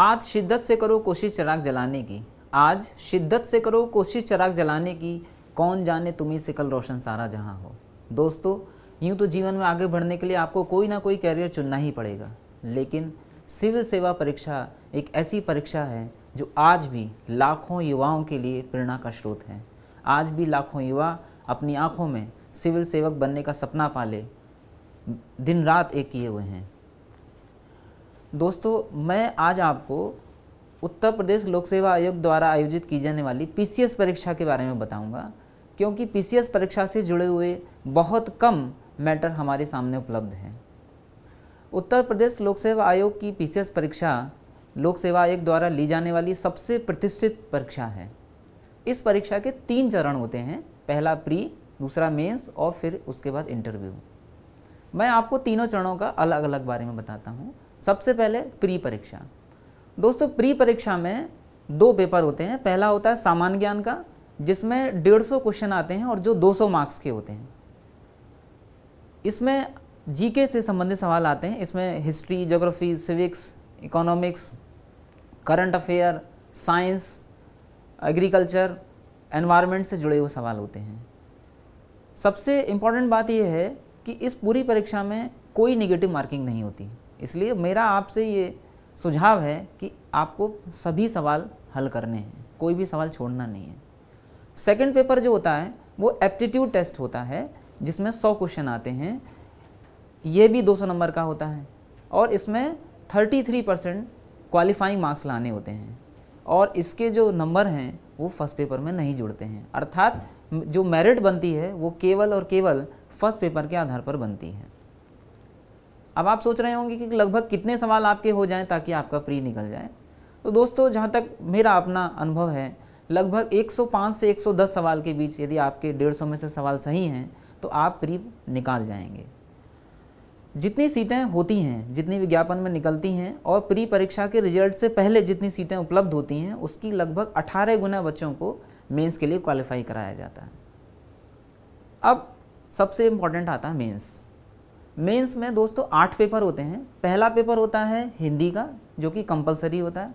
आज शिद्दत से करो कोशिश चराग जलाने की आज शिद्दत से करो कोशिश चराग जलाने की कौन जाने तुम्हें से कल रोशन सारा जहां हो दोस्तों यूँ तो जीवन में आगे बढ़ने के लिए आपको कोई ना कोई कैरियर चुनना ही पड़ेगा लेकिन सिविल सेवा परीक्षा एक ऐसी परीक्षा है जो आज भी लाखों युवाओं के लिए प्रेरणा का स्रोत है आज भी लाखों युवा अपनी आँखों में सिविल सेवक बनने का सपना पाले दिन रात एक किए हुए हैं दोस्तों मैं आज आपको उत्तर प्रदेश लोक सेवा आयोग द्वारा आयोजित की जाने वाली पी परीक्षा के बारे में बताऊँगा क्योंकि पी परीक्षा से जुड़े हुए बहुत कम मैटर हमारे सामने उपलब्ध हैं उत्तर प्रदेश लोक सेवा आयोग की पी परीक्षा लोक सेवा आयोग द्वारा ली जाने वाली सबसे प्रतिष्ठित परीक्षा है इस परीक्षा के तीन चरण होते हैं पहला प्री दूसरा मेंस और फिर उसके बाद इंटरव्यू मैं आपको तीनों चरणों का अलग अलग बारे में बताता हूँ सबसे पहले प्री परीक्षा दोस्तों प्री परीक्षा में दो पेपर होते हैं पहला होता है सामान्य ज्ञान का जिसमें डेढ़ सौ क्वेश्चन आते हैं और जो 200 मार्क्स के होते हैं इसमें जीके से संबंधित सवाल आते हैं इसमें history geography civics economics current affair science agriculture environment से जुड़े हुए सवाल होते हैं सबसे इम्पॉर्टेंट बात यह है कि इस पूरी परीक्षा में कोई निगेटिव मार्किंग नहीं होती इसलिए मेरा आपसे ये सुझाव है कि आपको सभी सवाल हल करने हैं कोई भी सवाल छोड़ना नहीं है सेकंड पेपर जो होता है वो एप्टीट्यूड टेस्ट होता है जिसमें सौ क्वेश्चन आते हैं ये भी 200 नंबर का होता है और इसमें 33 परसेंट क्वालिफाइंग मार्क्स लाने होते हैं और इसके जो नंबर हैं वो फर्स्ट पेपर में नहीं जुड़ते हैं अर्थात जो मेरिट बनती है वो केवल और केवल फर्स्ट पेपर के आधार पर बनती है अब आप सोच रहे होंगे कि लगभग कितने सवाल आपके हो जाएं ताकि आपका प्री निकल जाए तो दोस्तों जहाँ तक मेरा अपना अनुभव है लगभग 105 से 110 सवाल के बीच यदि आपके 150 में से सवाल सही हैं तो आप प्री निकाल जाएंगे जितनी सीटें होती हैं जितनी विज्ञापन में निकलती हैं और प्री परीक्षा के रिजल्ट से पहले जितनी सीटें उपलब्ध होती हैं उसकी लगभग अठारह गुना बच्चों को मेन्स के लिए क्वालिफाई कराया जाता है अब सबसे इम्पॉर्टेंट आता है मेन्स मेंस में दोस्तों आठ पेपर होते हैं पहला पेपर होता है हिंदी का जो कि कंपलसरी होता है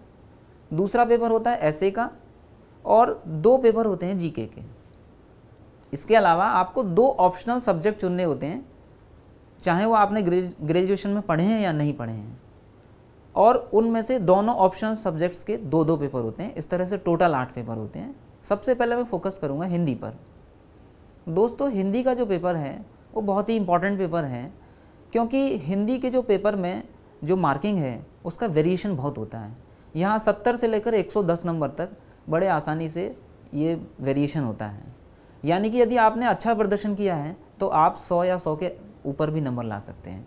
दूसरा पेपर होता है एसए का और दो पेपर होते हैं जीके के इसके अलावा आपको दो ऑप्शनल सब्जेक्ट चुनने होते हैं चाहे वो आपने ग्रेजुएशन में पढ़े हैं या नहीं पढ़े हैं और उनमें से दोनों ऑप्शनल सब्जेक्ट्स के दो दो पेपर होते हैं इस तरह से टोटल आठ पेपर होते हैं सबसे पहले मैं फोकस करूँगा हिंदी पर दोस्तों हिंदी का जो पेपर है वो बहुत ही इंपॉर्टेंट पेपर है क्योंकि हिंदी के जो पेपर में जो मार्किंग है उसका वेरिएशन बहुत होता है यहाँ 70 से लेकर 110 नंबर तक बड़े आसानी से ये वेरिएशन होता है यानी कि यदि आपने अच्छा प्रदर्शन किया है तो आप 100 या 100 के ऊपर भी नंबर ला सकते हैं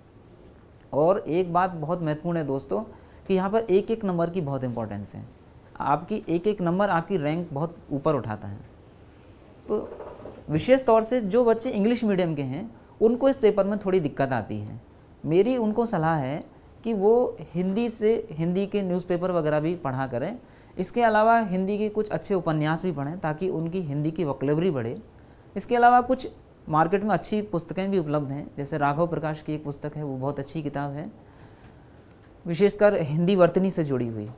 और एक बात बहुत महत्वपूर्ण है दोस्तों कि यहाँ पर एक एक नंबर की बहुत इंपॉर्टेंस है आपकी एक एक नंबर आपकी रैंक बहुत ऊपर उठाता है तो विशेष तौर से जो बच्चे इंग्लिश मीडियम के हैं उनको इस पेपर में थोड़ी दिक्कत आती है मेरी उनको सलाह है कि वो हिंदी से हिंदी के न्यूज़पेपर वगैरह भी पढ़ा करें इसके अलावा हिंदी के कुछ अच्छे उपन्यास भी पढ़ें ताकि उनकी हिंदी की वकलेवरी बढ़े इसके अलावा कुछ मार्केट में अच्छी पुस्तकें भी उपलब्ध हैं जैसे राघव प्रकाश की एक पुस्तक है वो बहुत अच्छी किताब है विशेषकर हिंदी वर्तनी से जुड़ी हुई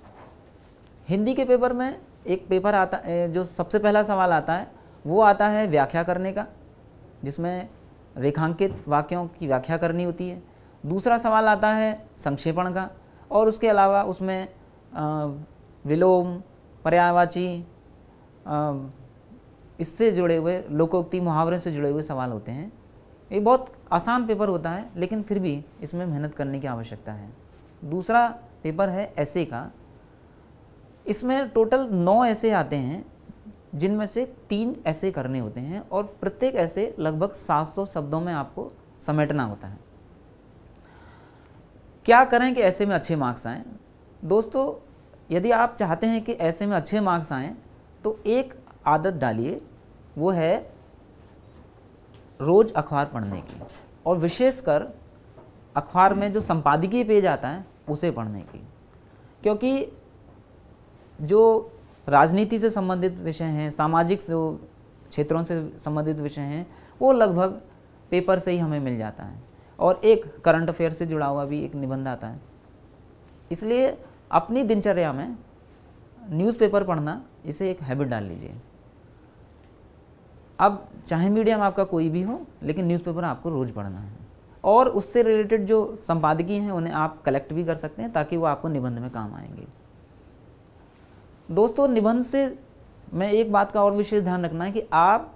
हिंदी के पेपर में एक पेपर आता जो सबसे पहला सवाल आता है वो आता है व्याख्या करने का जिसमें रेखांकित वाक्यों की व्याख्या करनी होती है दूसरा सवाल आता है संक्षेपण का और उसके अलावा उसमें विलोम पर्यावाची इससे जुड़े हुए लोकोक्ति मुहावरे से जुड़े हुए सवाल होते हैं ये बहुत आसान पेपर होता है लेकिन फिर भी इसमें मेहनत करने की आवश्यकता है दूसरा पेपर है ऐसे का इसमें टोटल नौ ऐसे आते हैं जिनमें से तीन ऐसे करने होते हैं और प्रत्येक ऐसे लगभग 700 शब्दों में आपको समेटना होता है क्या करें कि ऐसे में अच्छे मार्क्स आएँ दोस्तों यदि आप चाहते हैं कि ऐसे में अच्छे मार्क्स आएँ तो एक आदत डालिए वो है रोज़ अखबार पढ़ने की और विशेषकर अखबार में जो संपादकीय पेज आता है उसे पढ़ने की क्योंकि जो राजनीति से संबंधित विषय हैं सामाजिक जो क्षेत्रों से संबंधित विषय हैं वो लगभग पेपर से ही हमें मिल जाता है और एक करंट अफेयर से जुड़ा हुआ भी एक निबंध आता है इसलिए अपनी दिनचर्या में न्यूज़पेपर पढ़ना इसे एक हैबिट डाल लीजिए अब चाहे मीडियम आपका कोई भी हो लेकिन न्यूज़पेपर आपको रोज़ पढ़ना है और उससे रिलेटेड जो संपादकीय हैं उन्हें आप कलेक्ट भी कर सकते हैं ताकि वो आपको निबंध में काम आएंगे दोस्तों निबंध से मैं एक बात का और विशेष ध्यान रखना है कि आप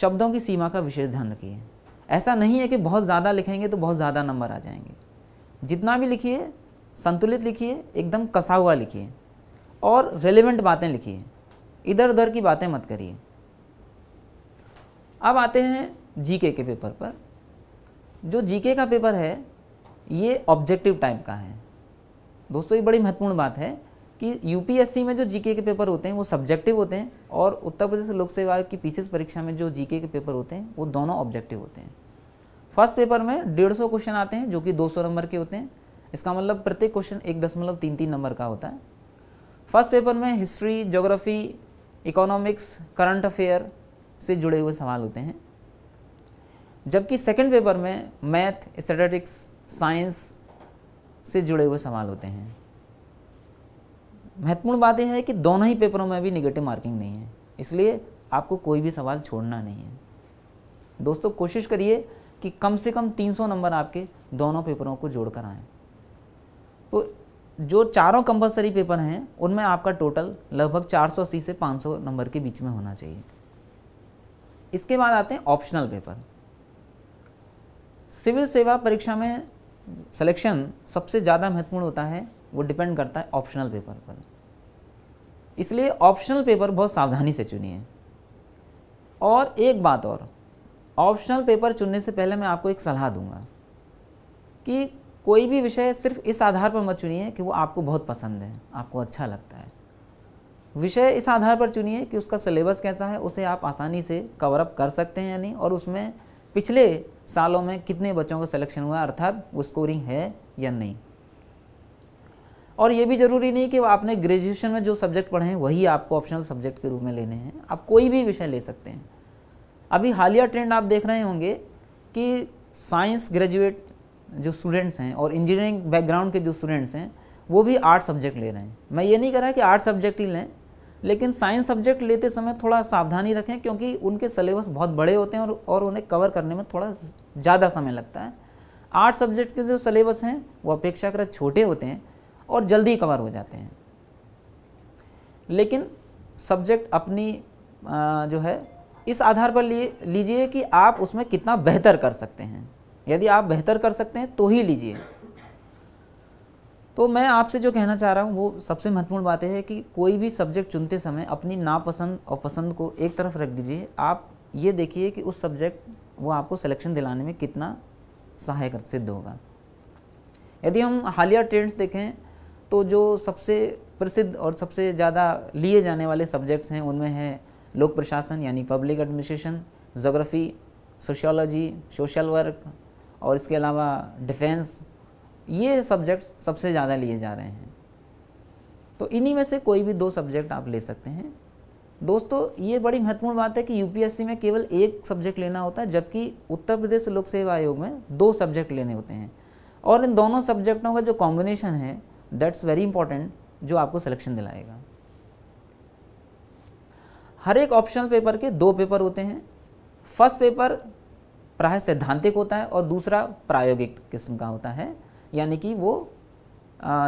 शब्दों की सीमा का विशेष ध्यान रखिए ऐसा नहीं है कि बहुत ज़्यादा लिखेंगे तो बहुत ज़्यादा नंबर आ जाएंगे जितना भी लिखिए संतुलित लिखिए एकदम कसा हुआ लिखिए और रेलिवेंट बातें लिखिए इधर उधर की बातें मत करिए अब आते हैं जीके के पेपर पर जो जीके का पेपर है ये ऑब्जेक्टिव टाइप का है दोस्तों ये बड़ी महत्वपूर्ण बात है कि यूपीएससी में जो जीके के पेपर होते हैं वो सब्जेक्टिव होते हैं और उत्तर प्रदेश लोक सेवा आयोग की पीसीएस परीक्षा में जो जीके के पेपर होते हैं वो दोनों ऑब्जेक्टिव होते हैं फर्स्ट पेपर में डेढ़ सौ क्वेश्चन आते हैं जो कि दो सौ नंबर के होते हैं इसका मतलब प्रत्येक क्वेश्चन एक दशमलव तीन तीन नंबर का होता है फर्स्ट पेपर में history geography economics current affair से जुड़े हुए सवाल होते हैं जबकि सेकेंड पेपर में मैथ स्टेटिक्स साइंस से जुड़े हुए सवाल होते हैं महत्वपूर्ण बात यह है कि दोनों ही पेपरों में भी निगेटिव मार्किंग नहीं है इसलिए आपको कोई भी सवाल छोड़ना नहीं है दोस्तों कोशिश करिए कि कम से कम 300 नंबर आपके दोनों पेपरों को जोड़ कर आएँ तो जो चारों कंपलसरी पेपर हैं उनमें आपका टोटल लगभग 480 से 500 नंबर के बीच में होना चाहिए इसके बाद आते हैं ऑप्शनल पेपर सिविल सेवा परीक्षा में सिलेक्शन सबसे ज़्यादा महत्वपूर्ण होता है वो डिपेंड करता है ऑप्शनल पेपर पर इसलिए ऑप्शनल पेपर बहुत सावधानी से चुनिए और एक बात और ऑप्शनल पेपर चुनने से पहले मैं आपको एक सलाह दूंगा कि कोई भी विषय सिर्फ इस आधार पर मत चुनिए कि वो आपको बहुत पसंद है आपको अच्छा लगता है विषय इस आधार पर चुनिए कि उसका सिलेबस कैसा है उसे आप आसानी से कवर अप कर सकते हैं या नहीं और उसमें पिछले सालों में कितने बच्चों का सिलेक्शन हुआ अर्थात वो स्कोरिंग है या नहीं और ये भी ज़रूरी नहीं कि आपने ग्रेजुएशन में जो सब्जेक्ट पढ़े हैं वही आपको ऑप्शनल सब्जेक्ट के रूप में लेने हैं आप कोई भी विषय ले सकते हैं अभी हालिया ट्रेंड आप देख रहे होंगे कि साइंस ग्रेजुएट जो स्टूडेंट्स हैं और इंजीनियरिंग बैकग्राउंड के जो स्टूडेंट्स हैं वो भी आर्ट सब्जेक्ट ले रहे हैं मैं ये नहीं कह रहा कि आर्ट सब्जेक्ट ही लें लेकिन साइंस सब्जेक्ट लेते समय थोड़ा सावधानी रखें क्योंकि उनके सिलेबस बहुत बड़े होते हैं और और उन्हें कवर करने में थोड़ा ज़्यादा समय लगता है आर्ट सब्जेक्ट के जो सिलेबस हैं वो अपेक्षाकृत छोटे होते हैं और जल्दी कवर हो जाते हैं लेकिन सब्जेक्ट अपनी आ, जो है इस आधार पर लिए लीजिए कि आप उसमें कितना बेहतर कर सकते हैं यदि आप बेहतर कर सकते हैं तो ही लीजिए तो मैं आपसे जो कहना चाह रहा हूँ वो सबसे महत्वपूर्ण बात है कि कोई भी सब्जेक्ट चुनते समय अपनी नापसंद और पसंद को एक तरफ रख दीजिए आप ये देखिए कि उस सब्जेक्ट वो आपको सिलेक्शन दिलाने में कितना सहायक सिद्ध होगा यदि हम हालिया ट्रेंड्स देखें तो जो सबसे प्रसिद्ध और सबसे ज़्यादा लिए जाने वाले सब्जेक्ट्स हैं उनमें है लोक प्रशासन यानी public administration geography sociology social work और इसके अलावा डिफेंस ये सब्जेक्ट्स सबसे ज़्यादा लिए जा रहे हैं तो इन्हीं में से कोई भी दो सब्जेक्ट आप ले सकते हैं दोस्तों ये बड़ी महत्वपूर्ण बात है कि यूपीएससी में केवल एक सब्जेक्ट लेना होता है जबकि उत्तर प्रदेश लोक सेवा आयोग में दो सब्जेक्ट लेने होते हैं और इन दोनों सब्जेक्टों का जो कॉम्बिनेशन है दैट्स वेरी इंपॉर्टेंट जो आपको सिलेक्शन दिलाएगा हर एक ऑप्शनल पेपर के दो पेपर होते हैं फर्स्ट पेपर प्राय सैद्धांतिक होता है और दूसरा प्रायोगिक किस्म का होता है यानी कि वो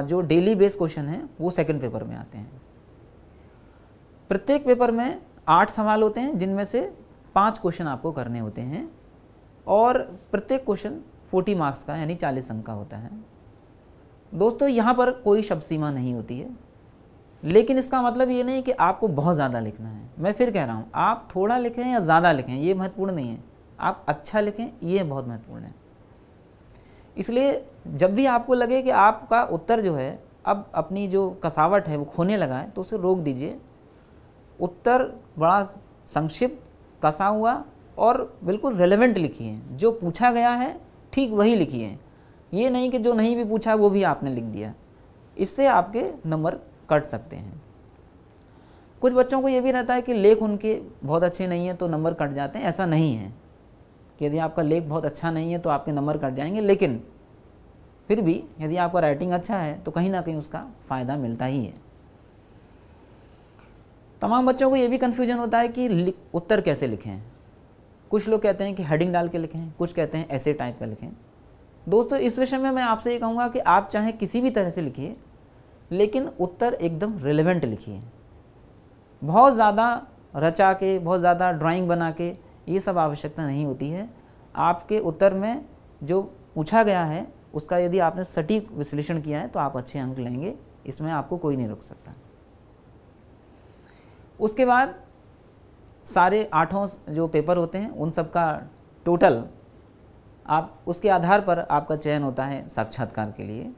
जो डेली बेस क्वेश्चन है वो सेकंड पेपर में आते हैं प्रत्येक पेपर में आठ सवाल होते हैं जिनमें से पांच क्वेश्चन आपको करने होते हैं और प्रत्येक क्वेश्चन 40 मार्क्स का यानी 40 अंक का होता है दोस्तों यहाँ पर कोई शब्द सीमा नहीं होती है लेकिन इसका मतलब ये नहीं कि आपको बहुत ज़्यादा लिखना है मैं फिर कह रहा हूँ आप थोड़ा लिखें या ज़्यादा लिखें ये महत्वपूर्ण नहीं है आप अच्छा लिखें ये बहुत महत्वपूर्ण है इसलिए जब भी आपको लगे कि आपका उत्तर जो है अब अपनी जो कसावट है वो खोने लगा है तो उसे रोक दीजिए उत्तर बड़ा संक्षिप्त कसा हुआ और बिल्कुल रेलेवेंट लिखिए जो पूछा गया है ठीक वही लिखिए ये नहीं कि जो नहीं भी पूछा वो भी आपने लिख दिया इससे आपके नंबर कट सकते हैं कुछ बच्चों को ये भी रहता है कि लेख उनके बहुत अच्छे नहीं हैं तो नंबर कट जाते हैं ऐसा नहीं है कि यदि आपका लेख बहुत अच्छा नहीं है तो आपके नंबर कट जाएंगे लेकिन फिर भी यदि आपका राइटिंग अच्छा है तो कहीं ना कहीं उसका फ़ायदा मिलता ही है तमाम बच्चों को ये भी कन्फ्यूजन होता है कि उत्तर कैसे लिखें कुछ लोग कहते हैं कि हेडिंग डाल के लिखें कुछ कहते हैं ऐसे टाइप का लिखें दोस्तों इस विषय में मैं आपसे ये कहूँगा कि आप चाहे किसी भी तरह से लिखिए लेकिन उत्तर एकदम रिलेवेंट लिखिए बहुत ज़्यादा रचा के बहुत ज़्यादा ड्राइंग बना के ये सब आवश्यकता नहीं होती है आपके उत्तर में जो पूछा गया है उसका यदि आपने सटीक विश्लेषण किया है तो आप अच्छे अंक लेंगे इसमें आपको कोई नहीं रोक सकता उसके बाद सारे आठों जो पेपर होते हैं उन सब का टोटल आप उसके आधार पर आपका चयन होता है साक्षात्कार के लिए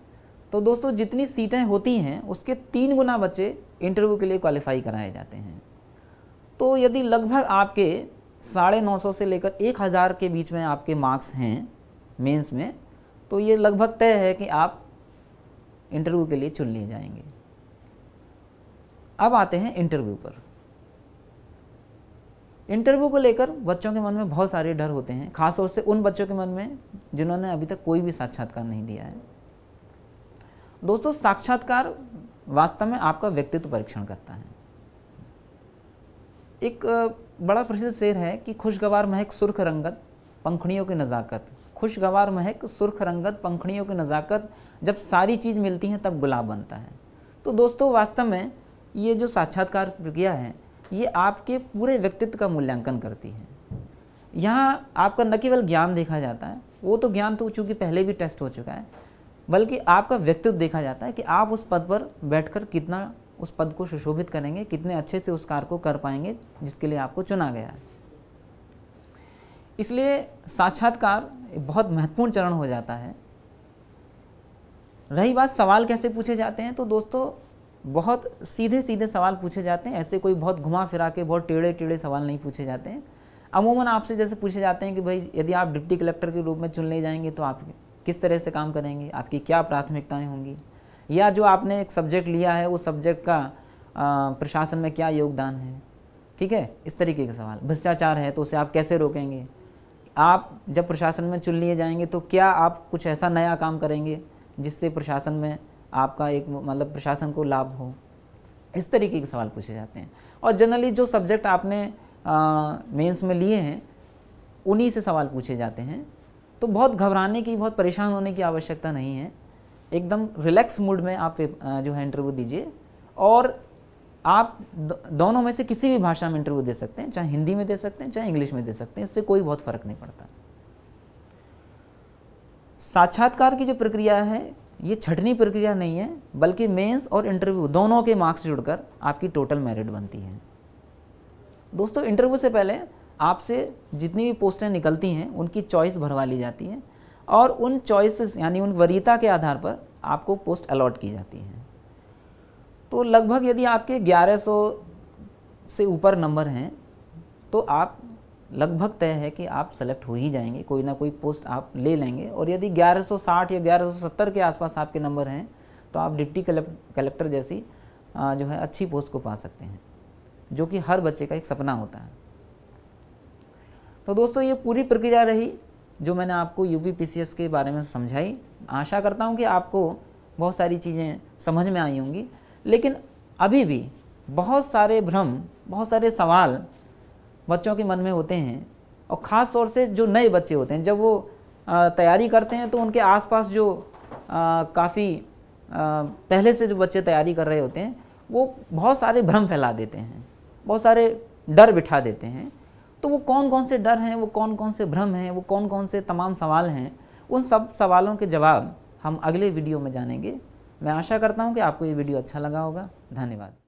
तो दोस्तों जितनी सीटें होती हैं उसके तीन गुना बच्चे इंटरव्यू के लिए क्वालिफाई कराए जाते हैं तो यदि लगभग आपके साढ़े नौ सौ से लेकर एक हज़ार के बीच में आपके मार्क्स हैं मेंस में तो ये लगभग तय है कि आप इंटरव्यू के लिए चुन लिए जाएंगे अब आते हैं इंटरव्यू पर इंटरव्यू को लेकर बच्चों के मन में बहुत सारे डर होते हैं खासतौर से उन बच्चों के मन में जिन्होंने अभी तक कोई भी साक्षात्कार नहीं दिया है दोस्तों साक्षात्कार वास्तव में आपका व्यक्तित्व परीक्षण करता है एक बड़ा प्रसिद्ध शेर है कि खुशगवार महक सुर्ख रंगत पंखड़ियों की नज़ाकत खुशगवार महक सुर्ख रंगत पंखड़ियों की नज़ाकत जब सारी चीज़ मिलती हैं तब गुलाब बनता है तो दोस्तों वास्तव में ये जो साक्षात्कार प्रक्रिया है ये आपके पूरे व्यक्तित्व का मूल्यांकन करती है यहाँ आपका न केवल ज्ञान देखा जाता है वो तो ज्ञान तो चूँकि पहले भी टेस्ट हो चुका है बल्कि आपका व्यक्तित्व देखा जाता है कि आप उस पद पर बैठकर कितना उस पद को सुशोभित करेंगे कितने अच्छे से उस कार्य को कर पाएंगे जिसके लिए आपको चुना गया है इसलिए साक्षात्कार बहुत महत्वपूर्ण चरण हो जाता है रही बात सवाल कैसे पूछे जाते हैं तो दोस्तों बहुत सीधे सीधे सवाल पूछे जाते हैं ऐसे कोई बहुत घुमा फिरा के बहुत टेढ़े टेढ़े सवाल नहीं पूछे जाते हैं अमूमन आपसे जैसे पूछे जाते हैं कि भाई यदि आप डिप्टी कलेक्टर के रूप में चुन ले जाएंगे तो आप किस तरह से काम करेंगे आपकी क्या प्राथमिकताएं होंगी या जो आपने एक सब्जेक्ट लिया है उस सब्जेक्ट का प्रशासन में क्या योगदान है ठीक है इस तरीके के सवाल भ्रष्टाचार है तो उसे आप कैसे रोकेंगे आप जब प्रशासन में चुन लिए जाएंगे तो क्या आप कुछ ऐसा नया काम करेंगे जिससे प्रशासन में आपका एक मतलब प्रशासन को लाभ हो इस तरीके के सवाल पूछे जाते हैं और जनरली जो सब्जेक्ट आपने मेंस में लिए हैं उन्हीं से सवाल पूछे जाते हैं तो बहुत घबराने की बहुत परेशान होने की आवश्यकता नहीं है एकदम रिलैक्स मूड में आप जो है इंटरव्यू दीजिए और आप दोनों में से किसी भी भाषा में इंटरव्यू दे सकते हैं चाहे हिंदी में दे सकते हैं चाहे इंग्लिश में दे सकते हैं इससे कोई बहुत फर्क नहीं पड़ता साक्षात्कार की जो प्रक्रिया है ये छठनी प्रक्रिया नहीं है बल्कि मेंस और इंटरव्यू दोनों के मार्क्स जुड़कर आपकी टोटल मेरिट बनती है दोस्तों इंटरव्यू से पहले आपसे जितनी भी पोस्टें निकलती हैं उनकी चॉइस भरवा ली जाती है और उन चॉइसेस यानी उन वरीयता के आधार पर आपको पोस्ट अलॉट की जाती है तो लगभग यदि आपके 1100 से ऊपर नंबर हैं तो आप लगभग तय है कि आप सेलेक्ट हो ही जाएंगे कोई ना कोई पोस्ट आप ले लेंगे और यदि 1160 या 1170 के आसपास आपके नंबर हैं तो आप डिप्टी कलेक्टर जैसी जो है अच्छी पोस्ट को पा सकते हैं जो कि हर बच्चे का एक सपना होता है तो दोस्तों ये पूरी प्रक्रिया रही जो मैंने आपको यू के बारे में समझाई आशा करता हूँ कि आपको बहुत सारी चीज़ें समझ में आई होंगी लेकिन अभी भी बहुत सारे भ्रम बहुत सारे सवाल बच्चों के मन में होते हैं और ख़ास तौर से जो नए बच्चे होते हैं जब वो तैयारी करते हैं तो उनके आसपास जो काफ़ी पहले से जो बच्चे तैयारी कर रहे होते हैं वो बहुत सारे भ्रम फैला देते हैं बहुत सारे डर बिठा देते हैं तो वो कौन कौन से डर हैं वो कौन कौन से भ्रम हैं वो कौन कौन से तमाम सवाल हैं उन सब सवालों के जवाब हम अगले वीडियो में जानेंगे मैं आशा करता हूँ कि आपको ये वीडियो अच्छा लगा होगा धन्यवाद